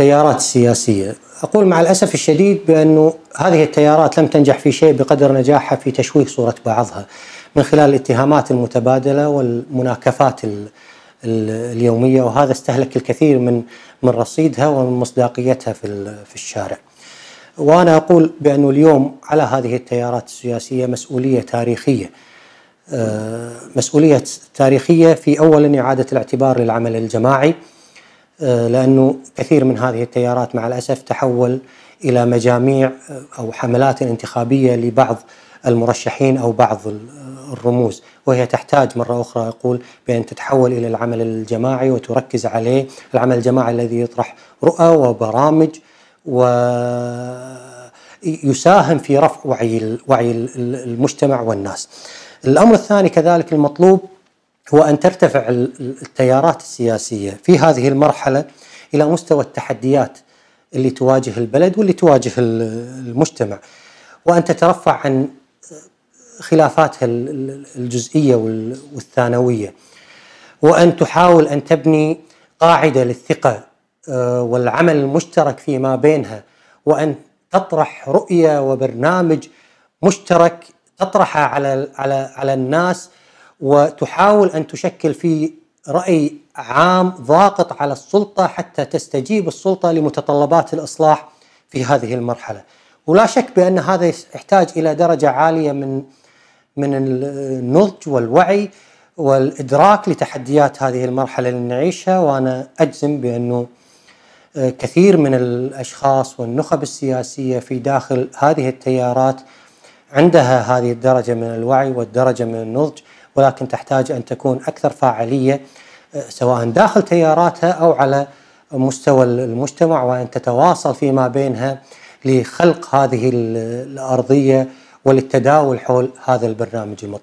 التيارات السياسيه اقول مع الاسف الشديد بانه هذه التيارات لم تنجح في شيء بقدر نجاحها في تشويه صوره بعضها من خلال الاتهامات المتبادله والمناكفات اليوميه وهذا استهلك الكثير من من رصيدها ومن مصداقيتها في في الشارع. وانا اقول بانه اليوم على هذه التيارات السياسيه مسؤوليه تاريخيه. آه، مسؤوليه تاريخيه في اولا اعاده الاعتبار للعمل الجماعي آه، لانه كثير من هذه التيارات مع الاسف تحول الى مجاميع آه، او حملات انتخابيه لبعض المرشحين او بعض آه، الرموز وهي تحتاج مرة أخرى أقول بأن تتحول إلى العمل الجماعي وتركز عليه العمل الجماعي الذي يطرح رؤى وبرامج و يساهم في رفع وعي وعي المجتمع والناس الأمر الثاني كذلك المطلوب هو ان ترتفع التيارات السياسيه في هذه المرحله الى مستوى التحديات اللي تواجه البلد واللي تواجه المجتمع وان تترفع عن خلافاتها الجزئيه والثانويه وان تحاول ان تبني قاعده للثقه آه، والعمل المشترك فيما بينها وان تطرح رؤيه وبرنامج مشترك تطرحه على على على الناس وتحاول ان تشكل في راي عام ضاغط على السلطه حتى تستجيب السلطه لمتطلبات الاصلاح في هذه المرحله. ولا شك بان هذا يحتاج الى درجه عاليه من من النضج والوعي والادراك لتحديات هذه المرحله اللي نعيشها وانا اجزم بانه آه، كثير من الاشخاص والنخب السياسيه في داخل هذه التيارات عندها هذه الدرجه من الوعي والدرجه من النضج ولكن تحتاج ان تكون اكثر فاعليه آه، سواء داخل تياراتها او على مستوى المجتمع وان تتواصل فيما بينها لخلق هذه الارضيه وللتداول حول هذا البرنامج المطلوب.